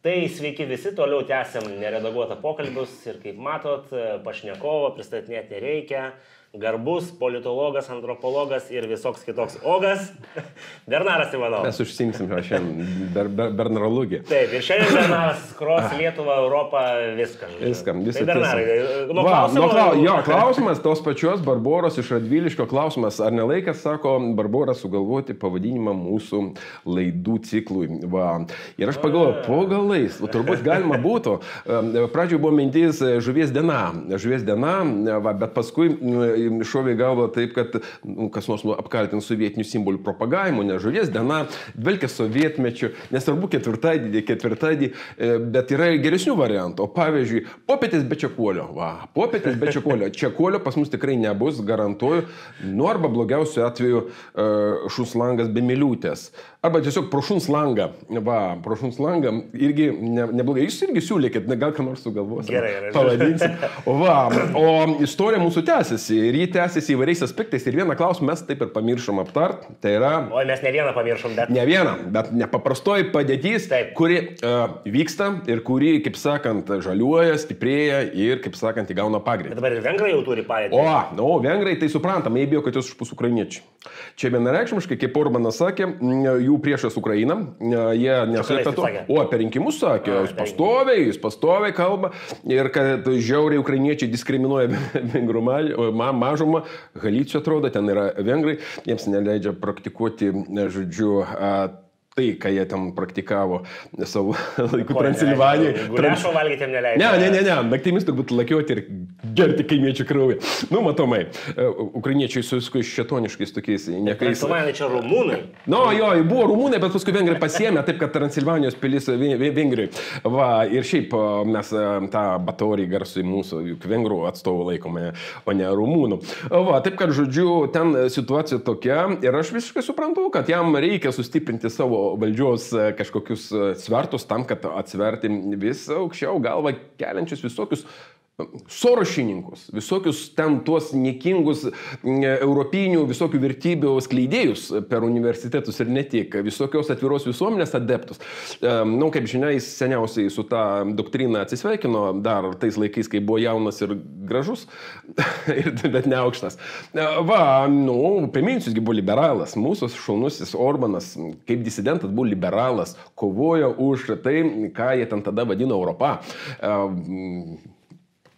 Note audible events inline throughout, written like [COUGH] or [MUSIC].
Tai sveiki visi, toliau tęsiam neredaguotą pokalbius ir kaip matot, pašnekovo pristatinėti nereikia garbus politologas, antropologas ir visoks kitoks ogas, Bernaras Ivanovas. Mes užsimsim šiandien ber, ber, Bernarologį. Taip, ir šiandien Bernaras kros Lietuvą, Europą, viską. Viskam, visą. Tai Bernarai, e, e, nuo klausimo. Nuo klau, jo, klausimas tos pačios Barboros iš Radviliško klausimas. Ar nelaikas, sako Barbora, sugalvoti pavadinimą mūsų laidų ciklui? Va. Ir aš pagalvojau, po galais, turbūt galima būtų. Pradžioje buvo mintis e, žuvies diena, žuvies diena, va, bet paskui šovė galva taip, kad nu, kas nors nu, apkaltins sovietinių simbolių propagavimu, ne žuvies diena, dvelkia sovietmečių, nesvarbu ketvirtadienį, ketvirtadienį, e, bet yra geresnių variantų. O pavyzdžiui, popietės be čekuolio. Va, popietės be čekuolio. Čekuolio pas mus tikrai nebus, garantuoju. Nu, arba blogiausiu atveju e, šus langas be miliūtės. Arba tiesiog pro šuns langą. Va, pro šuns langą irgi ne, neblogai. Jūs irgi siūlykit, gal ką nors sugalvosite. Gerai, gerai. Pavadinsim. O, va, o istorija mūsų tęsiasi ir jį tęsiasi įvairiais aspektais. Ir vieną klausimą mes taip ir pamiršom aptart. Tai yra... O mes ne vieną pamiršom, bet. Ne vieną, bet nepaprastoji padėtis, taip. kuri uh, vyksta ir kuri, kaip sakant, žaliuoja, stiprėja ir, kaip sakant, įgauna pagreitį. Bet dabar ir vengrai jau turi padėtį. O, o nu, vengrai tai suprantama, jie bijo, kad jūs užpus ukrainiečiai. Čia vienareikšmiškai, kaip Orbanas sakė, jų priešas Ukraina, e, jie nesurepetuo. O apie rinkimus sakė, A, jūs pastoviai, jūs pastoviai kalba ir kad žiauriai ukrainiečiai diskriminuoja [LAUGHS] vengrų mamą mažumą, Galicijų atrodo, ten yra vengrai, jiems neleidžia praktikuoti, žodžiu, tai, ką jie ten praktikavo savo [LAUGHS] laiku Transilvanijoje. Prašau, valgyti jam neleidžiu. Ne, ne, ne, ne, naktimis turbūt lakiuoti ir gerti kaimiečių kraują. Nu, matomai, e, ukrainiečiai su viskais šetoniškais tokiais nekais. Transilvanai čia rumūnai. Nu, no, jo, buvo rumūnai, bet paskui vengrai pasiemė, taip kad Transilvanijos pilis vengriui. Va, ir šiaip e, mes e, tą batorį garsui mūsų, juk vengrų atstovų laikome, o ne rumūnų. Va, taip kad, žodžiu, ten situacija tokia ir aš visiškai suprantu, kad jam reikia sustiprinti savo valdžios e, kažkokius e, svertus tam, kad atsverti vis aukščiau galvą keliančius visokius sorošininkus, visokius ten tuos niekingus mm, europinių visokių vertybių skleidėjus per universitetus ir ne tik, visokios atviros visuomenės adeptus. Na, nu, kaip žinia, jis seniausiai su tą doktriną atsisveikino dar tais laikais, kai buvo jaunas ir gražus, [LAUGHS] bet ne aukštas. E, va, nu, priminsiu, jisgi buvo liberalas, mūsų šaunusis Orbanas, kaip disidentas buvo liberalas, kovojo už tai, ką jie ten tada vadino Europą. E,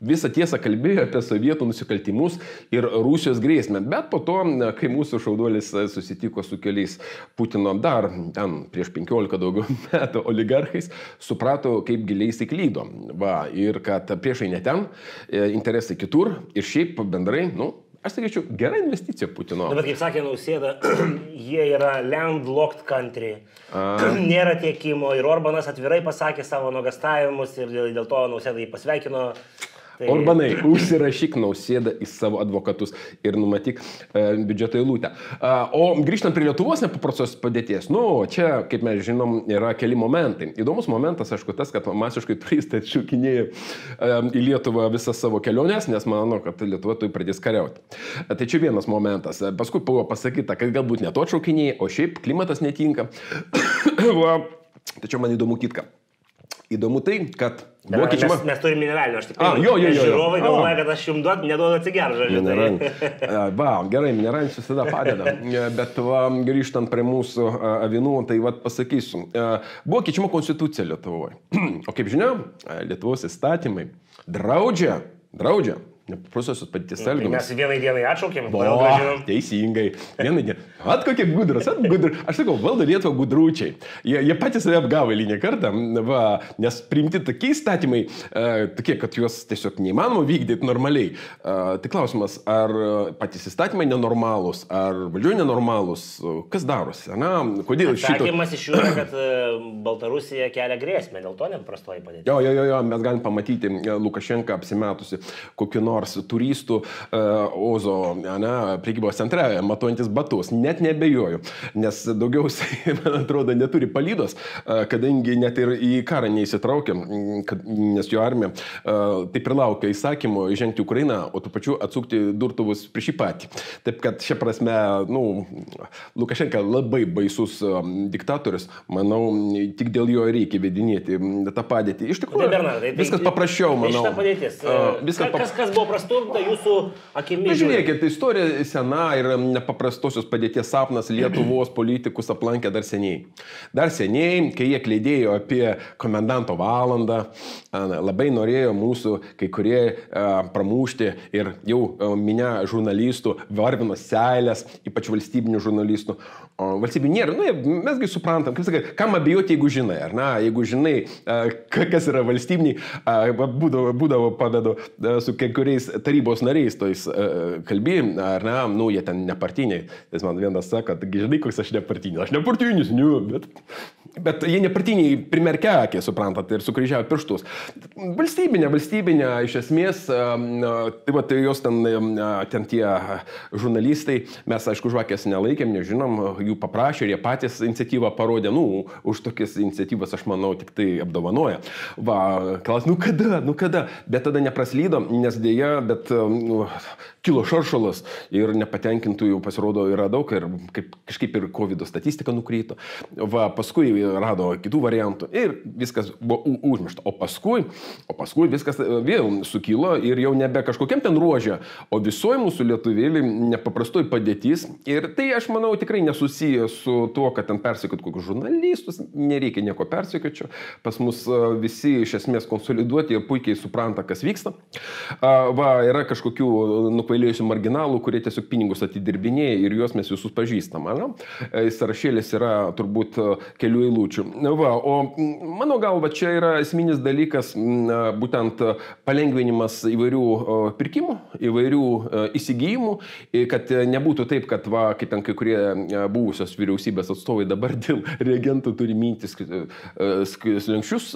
visą tiesą kalbėjo apie sovietų nusikaltimus ir Rusijos grėsmę. Bet po to, kai mūsų šauduolis e, susitiko su keliais Putino dar ten prieš 15 daugiau [LAUGHS] metų oligarchais, suprato, kaip giliai įsiklydo. Va, ir kad priešai ne ten, e, interesai kitur ir šiaip bendrai, nu, Aš sakyčiau, gera investicija Putino. Na, bet kaip sakė Nausėda, [CLEARS THROAT] jie yra landlocked country. A. [CLEARS THROAT] Nėra tiekimo ir Orbanas atvirai pasakė savo nuogastavimus ir dėl, dėl to Nausėda jį pasveikino Tai... Orbanai, užsirašyk nausėdą į savo advokatus ir numatyk e, biudžeto eilutę. E, o grįžtant prie Lietuvos nepaprastos padėties, nu, čia, kaip mes žinom, yra keli momentai. Įdomus momentas, aišku, tas, kad masiškai turistai [LAUGHS] atšūkinėja e, į Lietuvą visas savo keliones, nes manau, kad Lietuva tuoj pradės kariauti. E, tai čia vienas momentas. E, paskui buvo pasakyta, kad galbūt ne to atšaukinėjai, o šiaip klimatas netinka. [COUGHS] Tačiau man įdomu kitka. Įdomu tai, kad vokiečių... Mes, mes turime mineralinio, aš tikrai. A, tai jo, jo, jo. Žiūrovai galvoja, kad aš jums duodu, neduodu atsigerą žodžiu. Tai- va, gerai, mineralinis visada padeda. [LAUGHS] E, bet va, grįžtant prie mūsų avinų, tai va pasakysiu. Buvo e, keičiama konstitucija Lietuvoje. [CLEARS THROAT] O kaip žinia, e, Lietuvos įstatymai draudžia, draudžia Nepaprastosios paties nu, elgiamas. Tai mes vienai dienai atšaukėm, kodėl grąžinom. Teisingai. Vienai dienai. At kokie gudrus, at gudrus. Aš sakau, valdo Lietuvą gudručiai. Jie, jie patys save apgavo eilinį kartą, va, nes priimti tokie įstatymai, e, tokie, kad juos tiesiog neįmanoma vykdyti normaliai. E, tai klausimas, ar e, patys įstatymai nenormalūs, ar valdžioje nenormalūs, kas darosi? Na, kodėl iš šito? Atsakymas iš jų yra, kad e, Baltarusija kelia grėsmę, dėl to nepaprastoji padėtis. Jo, jo, jo, jo, mes galim pamatyti e, Lukašenką apsimetusi kokiu nors nors turistų e, Ozo ne, prekybos centre matuojantis batus. Net nebejoju, nes daugiausiai, [LAUGHS] man atrodo, neturi palydos, e, kadangi net ir į karą neįsitraukia, nes jo armija e, taip ir laukia įsakymo žengti Ukrainą, o tu pačiu atsukti durtuvus prieš jį patį. Taip kad šia prasme, nu, Lukašenka labai baisus diktatorius, manau, tik dėl jo reikia vedinėti tą padėtį. Iš tikrųjų, tai Bernardai, tai, viskas tai paprasčiau, tai manau. Šitą padėtis. Uh, viskas pap... kas, kas buvo prastumta jūsų akimis. Na, žiūrėkit, istorija sena ir nepaprastosios padėties sapnas Lietuvos politikus aplankė dar seniai. Dar seniai, kai jie klėdėjo apie komendanto valandą, labai norėjo mūsų kai kurie pramušti ir jau minę žurnalistų, varvino seilės, ypač valstybinių žurnalistų. Valstybių nėra, nu, mesgi suprantam, kaip sakai, kam abejoti, jeigu žinai, ar ne, jeigu žinai, kas yra valstybiniai, būdavo, būdavo pavedu su kai kuriais tais tarybos nariais, tais e, e, kalbėjai, ar ne, nu, jie ten nepartiniai. Tai man vienas sako, žinai, koks aš nepartinis. Aš nepartinis, ne, bet Bet jie nepartiniai primerkia akį, suprantat, ir sukryžiavo pirštus. Valstybinė, valstybinė, iš esmės, tai va, tai jos ten, ten tie žurnalistai, mes aišku, žvakės nelaikėm, nežinom, jų paprašė ir jie patys iniciatyvą parodė, nu, už tokias iniciatyvas, aš manau, tik tai apdovanoja. Va, klaus, nu kada, nu kada, bet tada nepraslydom, nes dėja, bet nu, kilo šaršalas ir nepatenkintųjų pasirodo yra daug ir kaip, kažkaip ir COVID statistika nukryto. Va, paskui rado kitų variantų ir viskas buvo užmiršta. O paskui, o paskui viskas e, vėl sukilo ir jau nebe kažkokiam ten ruožė, o visoji mūsų lietuvėlį nepaprastoj padėtis. Ir tai aš manau tikrai nesusiję su tuo, kad ten persikėt kokius žurnalistus, nereikia nieko persikėčio. Pas mus e, visi iš esmės konsoliduoti ir puikiai supranta, kas vyksta. E, va, yra kažkokių nukvailėjusių marginalų, kurie tiesiog pinigus atidirbinėja ir juos mes visus pažįstam. Ne? Sarašėlis yra turbūt kelių eilų eilučių. Va, o mm, mano galva, čia yra esminis dalykas mm, būtent e, palengvinimas įvairių pirkimų, įvairių e, įsigijimų, kad e, nebūtų taip, kad, va, kaip ten kai kurie buvusios vyriausybės atstovai dabar [LAUGHS] dėl reagentų turi mintis slinkščius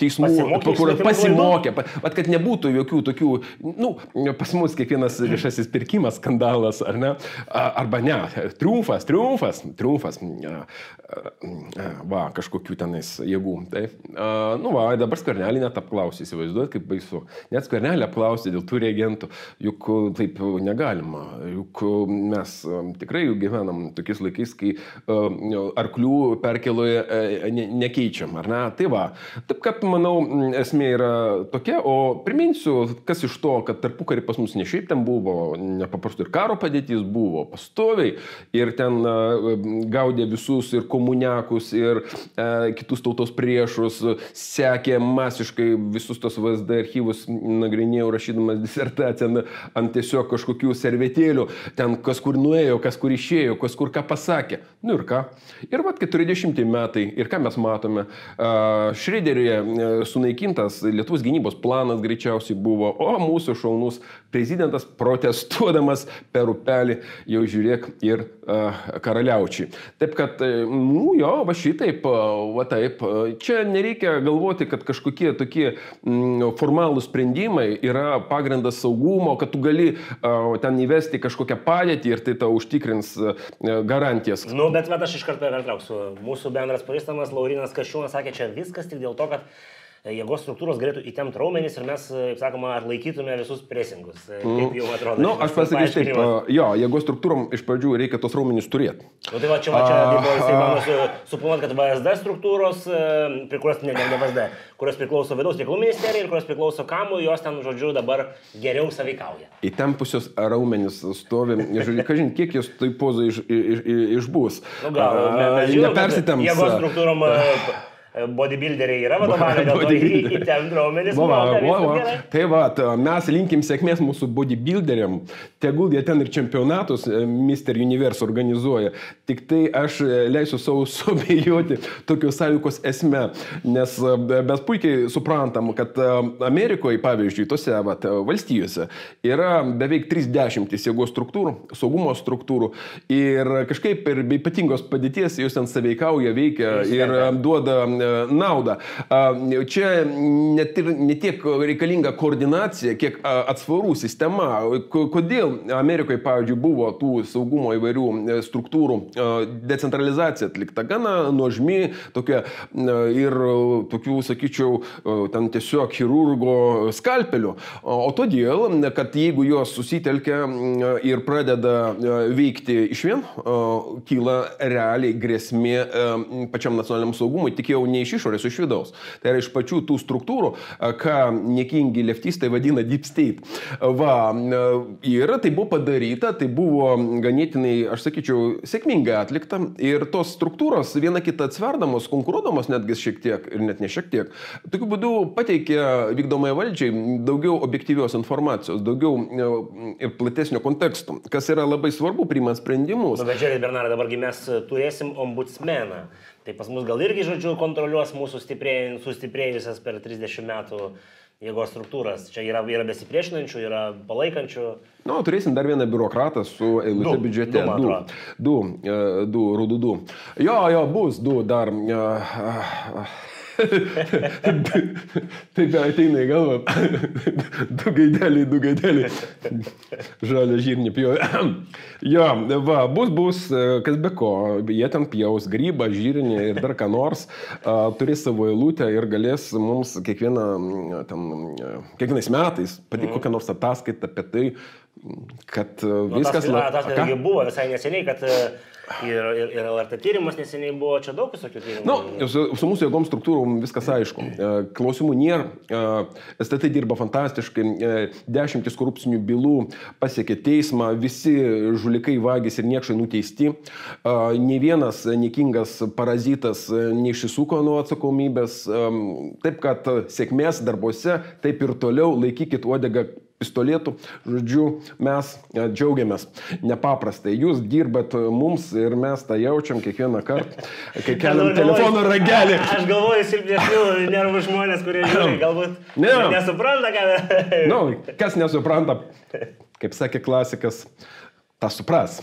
teismų, prokurat pasimokė. Bet kad nebūtų jokių tokių, nu, pas mus kiekvienas viešasis pirkimas skandalas, ar ne? Arba ne, triumfas, triumfas, triumfas. Mm, va, va, kažkokių tenais jėgų. Tai, uh, nu va, dabar skvernelį net apklausė, įsivaizduojat, kaip baisu. Net skvernelį apklausė dėl tų reagentų, juk e, taip e, negalima, juk e, mes um, tikrai gyvenam tokiais laikais, kai um, arklių perkeloje uh, ne, nekeičiam, ar ne? Tai va, taip kad manau, esmė yra tokia, o priminsiu, kas iš to, kad tarpukarį pas mus ne šiaip ten buvo, nepaprastų ir karo padėtis buvo pastoviai ir ten uh, gaudė visus ir komuniakus, ir e, kitus tautos priešus, sekė masiškai visus tos VSD archyvus, nagrinėjau rašydamas disertaciją ant, ant tiesiog kažkokių servetėlių, ten kas kur nuėjo, kas kur išėjo, kas kur ką pasakė. Nu ir ką. Ir vat 40 metai, ir ką mes matome. E, Šrederėje e, sunaikintas Lietuvos gynybos planas greičiausiai buvo, o mūsų šaunus prezidentas protestuodamas per upelį jau žiūrėk ir uh, karaliaučiai. Taip kad, e, nu jo, va šitai taip, va taip. Čia nereikia galvoti, kad kažkokie tokie mm, formalūs sprendimai yra pagrindas saugumo, kad tu gali ten įvesti kažkokią padėtį ir tai tau užtikrins garantijas. Na, nu, bet, bet aš iš karto pertrauksiu. Mūsų bendras pažįstamas Laurinas Kašiūnas sakė, čia viskas tik dėl to, kad E, jėgos struktūros galėtų įtemti raumenys ir mes, e, kaip sakoma, ar laikytume visus presingus. E, kaip mm. jau atrodo. Na, nu, aš pasakysiu taip, jo, jėgos struktūrom iš pradžių reikia tos raumenys turėti. Na, nu, tai va čia, va čia, tai buvo jisai mano su, suplanuot, kad VSD struktūros, priklauso, ne, ne VSD, kurios priklauso vidaus reikalų ministerijai ir kurios priklauso kamui, jos ten, žodžiu, dabar geriau saveikauja. Įtempusios raumenys stovi, žodžiu, kažin, kiek jos tai pozai iš, iš, iš, išbūs. Nu, gal, mes, mes žinom, nepersitemps. Jėgos struktūrom bodybuilderiai yra vadovavę, dėl to įtempt raumenis. Va, va, va, va. Tai va, mes linkim sėkmės mūsų bodybuilderiam, tegul jie ten ir čempionatus e, Mr. Universe organizuoja, tik tai aš e, leisiu savo [LAUGHS] subejoti tokios sąlygos esme, nes e, mes puikiai suprantam, kad Amerikoje, pavyzdžiui, tose va, valstijose yra beveik 30 jėgos struktūrų, saugumo struktūrų ir kažkaip ir be ypatingos padėties jos ten saveikauja, veikia ir duoda naudą. Čia net ir ne tiek reikalinga koordinacija, kiek atsvarų sistema. Kodėl Amerikoje, pavyzdžiui, buvo tų saugumo įvairių struktūrų decentralizacija atlikta gana nuožmi, tokia ir tokių, sakyčiau, ten tiesiog chirurgo skalpelių. O todėl, kad jeigu jos susitelkia ir pradeda veikti iš vien, kyla realiai grėsmė pačiam nacionaliniam saugumui, tik jau ne ne iš išorės, o iš vidaus. Tai yra iš pačių tų struktūrų, ką nekingi leftistai vadina deep state. Va, ir tai buvo padaryta, tai buvo ganėtinai, aš sakyčiau, sėkmingai atlikta. Ir tos struktūros viena kitą atsverdamos, konkuruodamos netgi šiek tiek, ir net ne šiek tiek, tokiu būdu pateikė vykdomai valdžiai daugiau objektyvios informacijos, daugiau ir platesnio konteksto, kas yra labai svarbu priimant sprendimus. Na, nu, bet žiūrėk, Bernardai, dabargi mes turėsim ombudsmeną. Tai pas mus gal irgi, žodžiu, kontroliuos mūsų sustiprėjusias per 30 metų jėgos struktūras. Čia yra, yra besipriešinančių, yra palaikančių. Na, no, turėsim dar vieną biurokratą su eilute du, biudžete. Du, du, du, e, du, du, du. Jo, jo, bus du dar. Uh, uh. Taip ateina į galvą. Du gaideliai, du gaideliai. Žalio žirnį pjovė. Jo, va, bus, bus, kas be ko, jie ten pjaus grybą, žirnį ir dar ką nors, turės savo eilutę ir galės mums kiekvieną, ten, kiekvienais metais pateikti mm. kokią nors ataskaitą apie tai, kad e, nu, viskas... Na, tai- tas netgi la... buvo visai neseniai, kad e, ir, ir, ir LRT tyrimas neseniai buvo, čia daug visokių tyrimų. Nu, su, su mūsų jėgom struktūrom viskas aišku. Mm. E, klausimų nėra. STT dirba fantastiškai, dešimtis korupcinių bylų pasiekė teismą, visi žulikai vagys ir niekšai nuteisti. Ne vienas nekingas parazitas neišsisuko nuo atsakomybės. Taip, kad sėkmės darbuose, taip ir toliau laikykit uodegą pistoletų. Žodžiu, mes e, džiaugiamės nepaprastai. Jūs dirbat e, mums ir mes tą jaučiam kiekvieną kartą, [LAUGHS] kai keliam telefono ragelį. Aš galvoju, silpnesnių nervų žmonės, kurie žiūri, [LAUGHS] galbūt ne. nesupranta, ką... nu, kas nesupranta, kaip sakė klasikas, tą supras.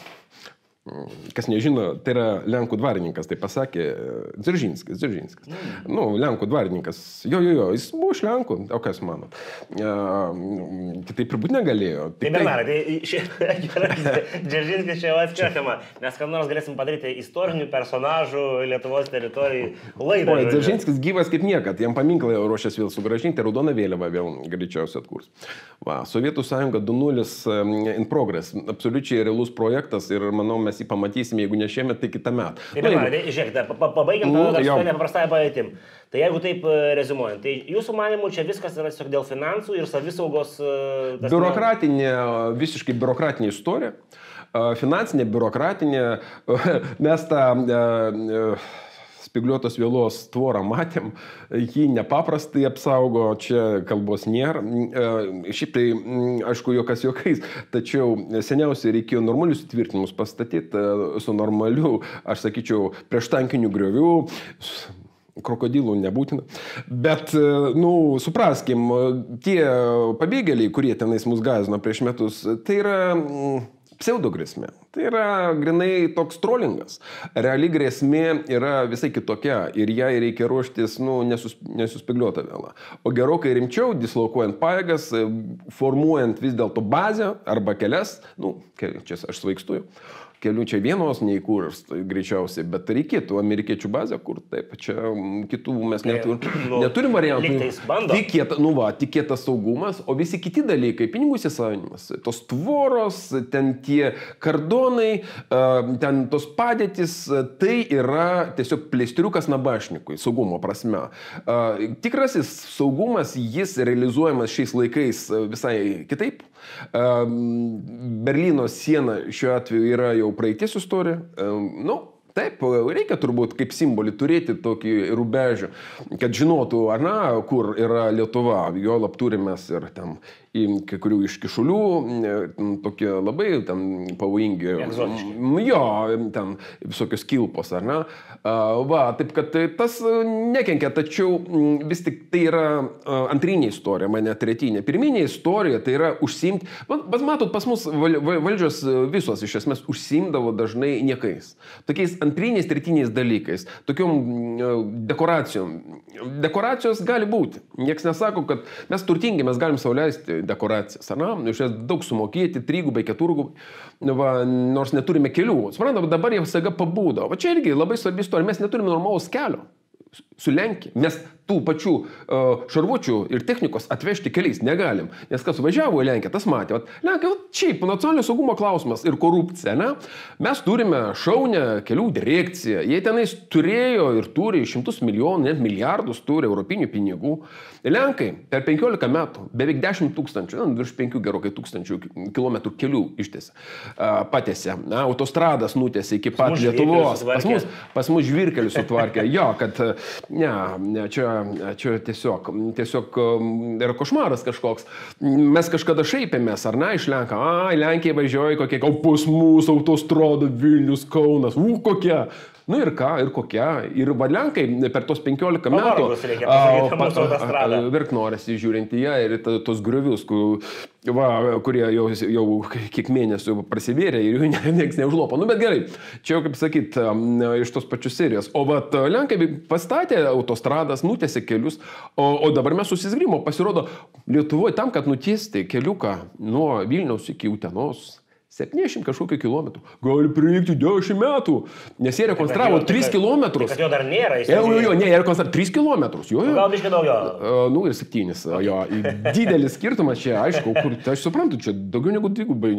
Kas nežino, tai yra Lenkų dvarininkas, tai pasakė e, Dziržinskas. Dziržinskas. Mm. Nu, Lenkų dvarininkas, jo, jo, jo, jis buvo iš Lenkų, o kas mano. Uh, e, kitaip tai turbūt negalėjo. Tik tai Bernarai, tai, tai-, tai [LAUGHS] Dziržinskas čia atskirtama, mes kam nors galėsim padaryti istorinių personažų Lietuvos teritorijai laidą. O, Dziržinskas gyvas kaip niekad, jam paminklą ruošęs vėl sugražinti, raudoną vėliavą vėl greičiausiai atkurs. Va, Sovietų sąjunga 2.0 in progress, absoliučiai realus projektas ir manau mes mes jį pamatysim, jeigu ne šiemet, tai kitą metą. Taip, tai nu, jeigu... žiūrėk, pabaigiam nu, tą nepaprastąją padėtim. Tai jeigu taip e, rezumuojant, tai jūsų manimų čia viskas yra tiesiog dėl finansų ir savisaugos... E, biurokratinė, visiškai biurokratinė istorija. E, finansinė, biurokratinė. [LAUGHS] Mes tą... Uh, uh, spigliuotos vėlos tvorą matėm, ji nepaprastai apsaugo, čia kalbos nėra. E, šiaip tai, aišku, jokas jokais, tačiau seniausiai reikėjo normalius tvirtinimus pastatyti e, su normaliu, aš sakyčiau, prieštankiniu grioviu krokodilų nebūtina. Bet, e, nu, supraskim, tie pabėgėliai, kurie tenais mus gazino prieš metus, tai yra pseudo grėsmė. Tai yra grinai toks trolingas. Reali grėsmė yra visai kitokia ir jai reikia ruoštis nu, nesus, nesuspigliuota vėla. O gerokai rimčiau, dislokuojant pajėgas, formuojant vis dėlto bazę arba kelias, nu, čia aš svaigstuju. Uh, kelių čia vienos neįkurs tai greičiausiai, bet tai reikėtų amerikiečių bazę kur taip, čia mm, kitų mes netur, nu, [CLEARS THROAT] neturim variantų. Tai Tikėta, nu va, tikėtas saugumas, o visi kiti dalykai, pinigų įsisavinimas, tos tvoros, ten tie kardonai, ten tos padėtis, tai yra tiesiog plėstriukas nabašnikui, saugumo prasme. Tikrasis saugumas, jis realizuojamas šiais laikais visai kitaip Ehm, Berlyno siena šiuo atveju yra jau praeitis istorija. Ehm, nu, Taip, reikia turbūt kaip simbolį turėti tokį rubežį, kad žinotų, ar na, kur yra Lietuva. Jo lab turime ir ten į kai kurių iš kišulių, tokie labai ten pavojingi. Jo, ten visokios kilpos, ar ne? Va, taip kad tas nekenkia, tačiau vis tik tai yra antrinė istorija, mane tretinė. Pirminė istorija tai yra užsimti, bet matot, pas mus valdžios visos iš esmės užsimdavo dažnai niekais. Tokiais antriniais, tretiniais dalykais, tokiom mm, e, dekoracijom. Dekoracijos gali būti. Niekas nesako, kad mes turtingi, mes galim sauliaisti dekoracijas. Na, nu, iš jas daug sumokėti, trigubai, keturgubai, nu, va, nors neturime kelių. Suprantate, dabar jau saga pabūdo. O čia irgi labai svarbi istorija, mes neturime normalaus kelio su Lenkija. Mes tų pačių uh, e, šarvučių ir technikos atvežti keliais negalim. Nes kas važiavo į Lenkiją, tas matė. Vat, Lenkija, vat, šiaip nacionalinio saugumo klausimas ir korupcija, ne? Mes turime šaunę kelių direkciją. Jie tenais turėjo ir turi šimtus milijonų, net milijardus turi europinių pinigų. Lenkai per 15 metų beveik 10 tūkstančių, na, virš 5 gerokai tūkstančių kilometrų kelių ištėsi, uh, patėsi. Na, autostradas nutėsi iki pat Lietuvos. Pas mus, pas mus žvirkelius sutvarkė. Jo, kad uh, Ne, ne čia, čia tiesiog, tiesiog yra košmaras kažkoks. Mes kažkada šaipėmės, ar ne, iš Lenką. A, Lenkija važiuoja kokie, o pas mūsų autostrada Vilnius Kaunas, u kokia. Nu ir ką, ir kokia. Ir valenkai per tos 15 metų. Pavargus, virk norisi žiūrint į ją ir tos griuvius, kur, va, kurie jau, jau kiek mėnesių prasidėrė ir jų niekas neužlopo. Nu bet gerai, čia jau kaip sakyt, iš tos pačios serijos. O vat lenkai pastatė statė autostradas, nutėsi kelius, o, o dabar mes susizgrimo. Pasirodo, Lietuvoje tam, kad nutiesti keliuką nuo Vilniaus iki Utenos, 70 kažkokių kilometrų. Gali prireikti 10 metų. Nes jie rekonstravo tai, 3 tai, kilometrus. Tai, jo dar nėra. Jau, jau, jau, ne, jie rekonstravo 3 kilometrus. Jo, jo. Nu, gal biškai daugiau. Uh, nu ir 7. Okay. Jo, didelis skirtumas čia, aišku, kur, tai aš suprantu, čia daugiau negu 2 gubai.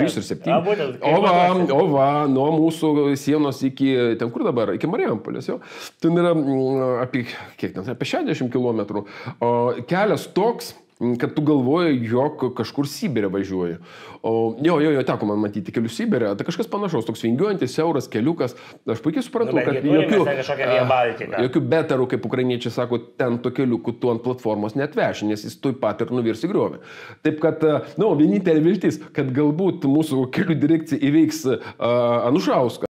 3 ir 7. Būtent, o, va, o va, nuo mūsų sienos iki, ten kur dabar, iki Marijampolės jau. Ten yra m, mm, apie, kiek ten, apie 60 km. O, kelias toks, kad tu galvoji, jog kažkur Sibirė važiuoji. O, jo, jo, jo, teko man matyti kelius Sibirė, tai kažkas panašaus, toks vingiuojantis, euras keliukas. Aš puikiai suprantu, nu, kad jokių, a, jokių betarų, kaip ukrainiečiai sako, ten to keliukų tu ant platformos netveši, nes jis tuoj pat ir nuvirs į griovį. Taip kad, na, nu, no, vienintelė viltis, kad galbūt mūsų kelių direkcija įveiks uh, Anušauską.